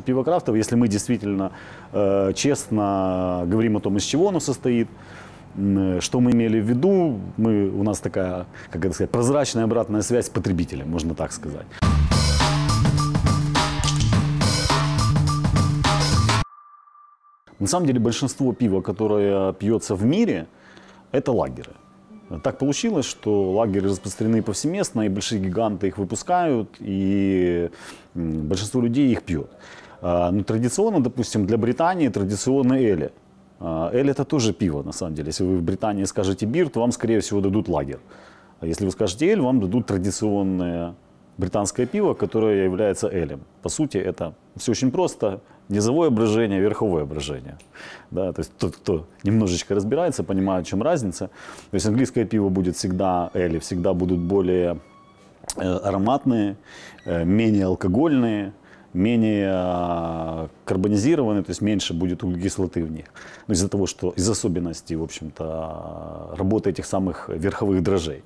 Пиво крафтовое, если мы действительно э, честно говорим о том, из чего оно состоит, э, что мы имели в виду, мы, у нас такая, как это сказать, прозрачная обратная связь с потребителем, можно так сказать. На самом деле большинство пива, которое пьется в мире, это лагеры. Так получилось, что лагеры распространены повсеместно, и большие гиганты их выпускают, и большинство людей их пьет. А, Но ну, традиционно, допустим, для Британии традиционно эли. А, эль это тоже пиво, на самом деле. Если вы в Британии скажете бир, то вам, скорее всего, дадут лагерь. А если вы скажете эль, вам дадут традиционное британское пиво, которое является элем. По сути, это все очень просто низовое брожение, верховое брожение. Да, то есть тот, кто немножечко разбирается, понимает, в чем разница. То есть английское пиво будет всегда, или всегда будут более э, ароматные, э, менее алкогольные, менее а, карбонизированные, то есть меньше будет углекислоты в них. Но из-за того, что из особенностей, в общем-то, работы этих самых верховых дрожжей.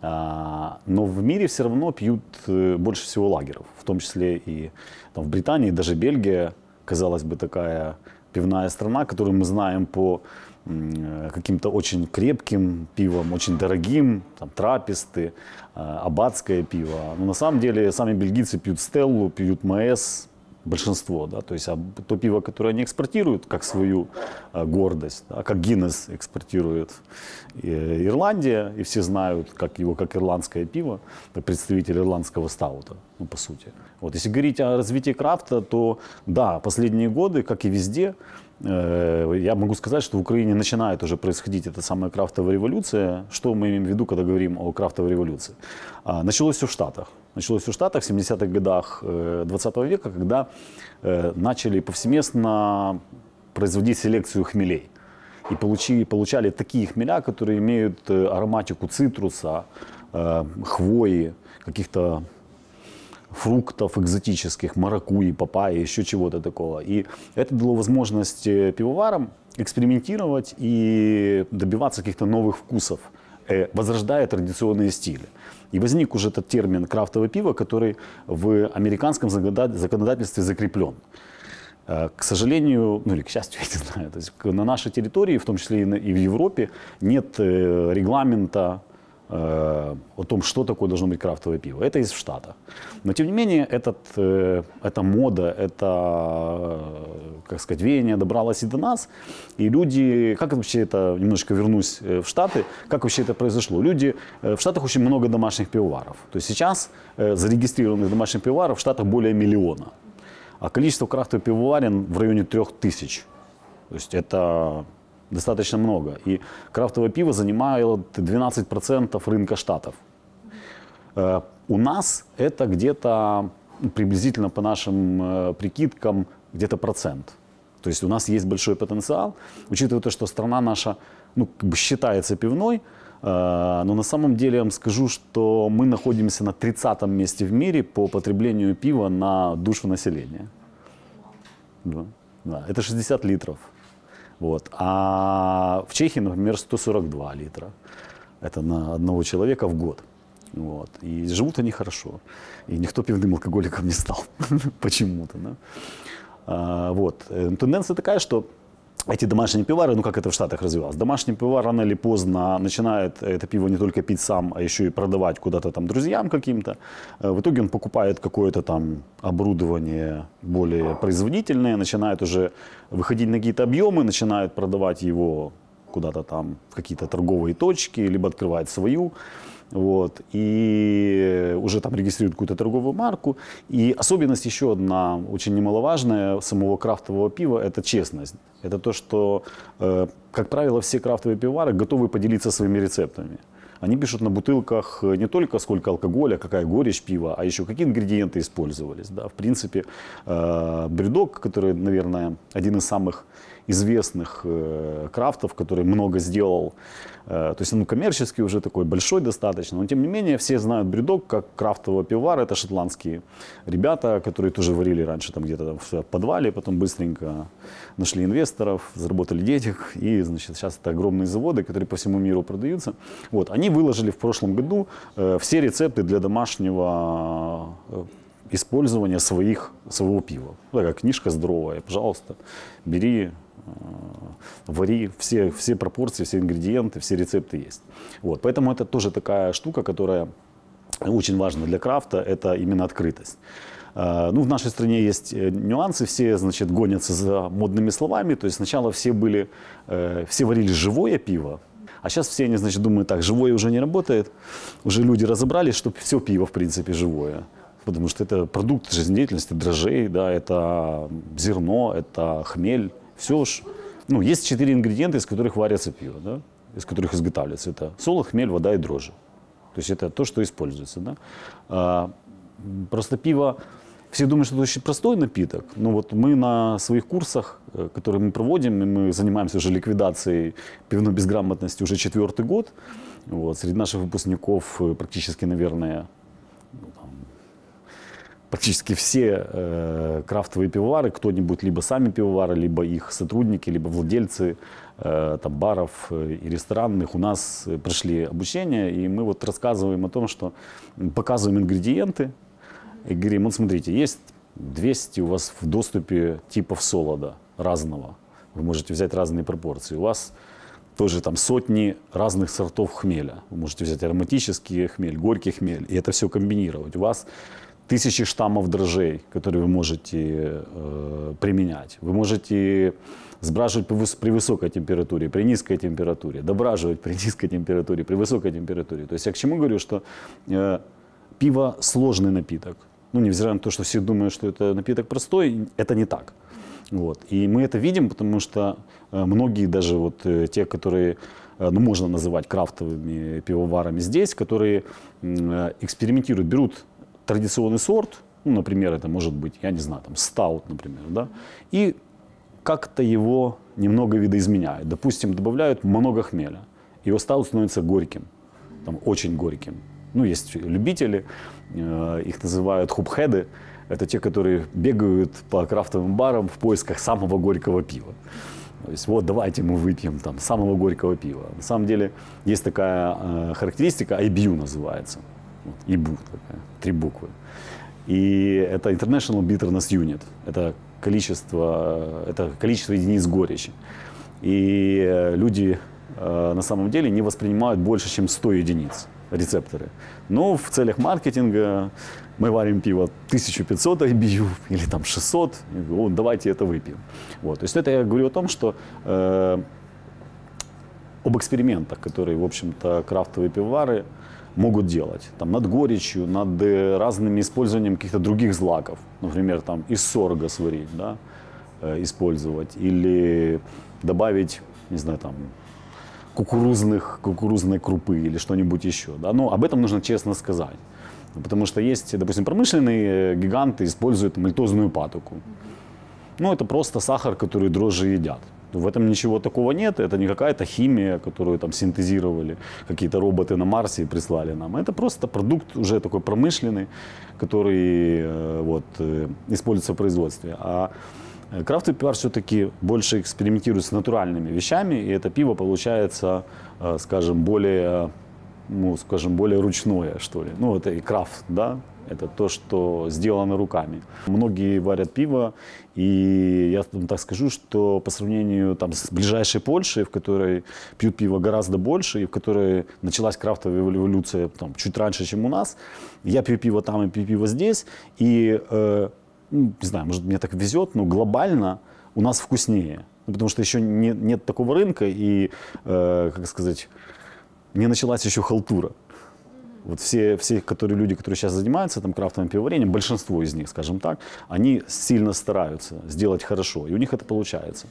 А, но в мире все равно пьют э, больше всего лагеров, в том числе и там, в Британии, даже Бельгия казалось бы, такая пивная страна, которую мы знаем по э, каким-то очень крепким пивом, очень дорогим, там, траписты, э, аббатское пиво. Но на самом деле сами бельгийцы пьют стеллу, пьют МС, большинство, да, то есть а то пиво, которое они экспортируют как свою а, гордость, да, как Гиннес экспортирует и, э, Ирландия, и все знают как его как ирландское пиво, представитель ирландского стаута, ну, по сути. Вот, если говорить о развитии крафта, то да, последние годы, как и везде, э, я могу сказать, что в Украине начинает уже происходить эта самая крафтовая революция. Что мы имеем в виду, когда говорим о крафтовой революции? А, началось все в Штатах началось в Штатах в 70-х годах 20 э, -го века, когда э, начали повсеместно производить селекцию хмелей. И получили, получали такие хмеля, которые имеют э, ароматику цитруса, хвои, каких-то фруктов экзотических, маракуи, папайи, еще чего-то такого. И это дало возможность пивоварам экспериментировать и добиваться каких-то новых вкусов – Э, возрождая традиционные стили. И возник уже этот термин крафтовое пиво, который в американском законодательстве закреплен. Э, к сожалению, ну или к счастью, я не знаю, то есть на нашей территории, в том числе и в Европе, нет э, регламента Э, о том, что такое должно быть крафтовое пиво. Это из Штата. Но, тем не менее, этот, э, эта мода, это, э, как сказать, веяние добралось и до нас. И люди, как вообще это, немножко вернусь э, в Штаты, как вообще это произошло? Люди, в Штатах очень много домашних пивоваров. То есть сейчас зарегистрированных домашних пивоваров в Штатах более миллиона. А количество крафтовых пивоварен в районе трех тысяч. То есть это достаточно много. И крафтовое пиво занимает 12% рынка штатов. Э, у нас это где-то ну, приблизительно по нашим э, прикидкам где-то процент. То есть у нас есть большой потенциал, учитывая то, что страна наша ну, как бы считается пивной, э, но на самом деле я вам скажу, что мы находимся на 30 месте в мире по потреблению пива на душу населения. Да. Да. Это 60 литров. Вот. А в Чехии, например, 142 литра. Это на одного человека в год. Вот. И живут они хорошо. И никто пивным алкоголиком не стал почему-то. Да? А, вот. Э, тенденция такая, что эти домашние пивары, ну как это в Штатах развивалось, домашний пивар рано или поздно начинает это пиво не только пить сам, а еще и продавать куда-то там друзьям каким-то. Э, в итоге он покупает какое-то там оборудование более производительное, начинает уже выходить на какие-то объемы, начинает продавать его куда-то там в какие-то торговые точки, либо открывает свою. Вот, и уже там регистрируют какую-то торговую марку. И особенность еще одна, очень немаловажная самого крафтового пива, это честность. Это то, что, э, как правило, все крафтовые пивовары готовы поделиться своими рецептами. Они пишут на бутылках э, не только сколько алкоголя, какая горечь пива, а еще какие ингредиенты использовались. Да? В принципе, э, бредок, который, наверное, один из самых известных э, крафтов, который много сделал. Э, то есть он коммерческий уже такой большой достаточно, но тем не менее все знают Брюдок как крафтового пивовара. Это шотландские ребята, которые тоже варили раньше там где-то в подвале, потом быстренько нашли инвесторов, заработали денег. И значит, сейчас это огромные заводы, которые по всему миру продаются. Вот, они выложили в прошлом году э, все рецепты для домашнего использования своих, своего пива. Такая книжка здоровая, пожалуйста, бери, Э, вари, все, все пропорции, все ингредиенты, все рецепты есть. Вот, поэтому это тоже такая штука, которая очень важна для крафта, это именно открытость. Э, ну, в нашей стране есть э, нюансы, все, значит, гонятся за модными словами. То есть сначала все были, все варили живое пиво, а сейчас все они, значит, думают так, живое уже не работает, уже люди разобрались, что все пиво, в принципе, живое. Потому что это продукт жизнедеятельности дрожжей, да, это зерно, это хмель, все уж... Ну, есть четыре ингредиента, из которых варится пиво, да? из которых изготавливается. Это солод, хмель, вода и дрожжи. То есть это то, что используется. Да? А, просто пиво... Все думают, что это очень простой напиток, но вот мы на своих курсах, э, которые мы проводим, и мы занимаемся уже ликвидацией пивной безграмотности уже четвертый год. Вот, среди наших выпускников э, практически, наверное, ну, практически все э, крафтовые пивовары, кто-нибудь либо сами пивовары, либо их сотрудники, либо владельцы э, там, баров э, и ресторанных у нас э, пришли обучение, и мы вот рассказываем о том, что показываем ингредиенты и говорим, вот смотрите, есть 200 у вас в доступе типов солода разного, вы можете взять разные пропорции, у вас тоже там сотни разных сортов хмеля, вы можете взять ароматический хмель, горький хмель, и это все комбинировать, у вас тысячи штаммов дрожжей, которые вы можете э, применять. Вы можете сбраживать при высокой температуре, при низкой температуре, дображивать при низкой температуре, при высокой температуре. То есть я к чему говорю, что э, пиво сложный напиток. Ну, невзирая на то, что все думают, что это напиток простой, это не так. Вот. И мы это видим, потому что э, многие даже вот э, те, которые э, ну, можно называть крафтовыми пивоварами здесь, которые экспериментируют, берут традиционный сорт, ну, например, это может быть, я не знаю, там, стаут, например, да, и как-то его немного видоизменяют. Допустим, добавляют много хмеля, и его стаут становится горьким, там, очень горьким. Ну, есть любители, э, их называют хубхеды, это те, которые бегают по крафтовым барам в поисках самого горького пива. То есть вот давайте мы выпьем там самого горького пива. На самом деле есть такая э, характеристика, IBU называется. Вот, ИБУ такая, три буквы. И это International Bitterness Unit. Это количество, это количество единиц горечи. И э, люди э, на самом деле не воспринимают больше, чем 100 единиц рецепторы. Но в целях маркетинга мы варим пиво 1500 IBU или там 600, о, давайте это выпьем. Вот. То есть это я говорю о том, что э, об экспериментах, которые, в общем-то, крафтовые пивовары могут делать. Там, над горечью, над э, разными использованием каких-то других злаков. Например, там, из сорга сварить, да, э, использовать. Или добавить, не знаю, там, кукурузных, кукурузной крупы или что-нибудь еще. Да? Но ну, об этом нужно честно сказать. Потому что есть, допустим, промышленные э, гиганты используют мальтозную патоку. Ну, это просто сахар, который дрожжи едят. Ну, в этом ничего такого нет, это не какая-то химия, которую там синтезировали, какие-то роботы на Марсе и прислали нам. Это просто продукт уже такой промышленный, который э, вот, э, используется в производстве. А э, Крафтовый пивар все-таки больше экспериментирует с натуральными вещами, и это пиво получается, скажем, более ну, скажем, более ручное, что ли. Ну, это и крафт, да, это то, что сделано руками. Многие варят пиво, и я там, так скажу, что по сравнению там, с ближайшей Польшей, в которой пьют пиво гораздо больше, и в которой началась крафтовая революция там, чуть раньше, чем у нас, я пью пиво там и пью пиво здесь, и, э, ну, не знаю, может, мне так везет, но глобально у нас вкуснее. Ну, потому что еще не, нет такого рынка, и, э, как сказать, не началась еще халтура. Вот все, все которые, люди, которые сейчас занимаются там, крафтовым пивоварением, большинство из них, скажем так, они сильно стараются сделать хорошо, и у них это получается.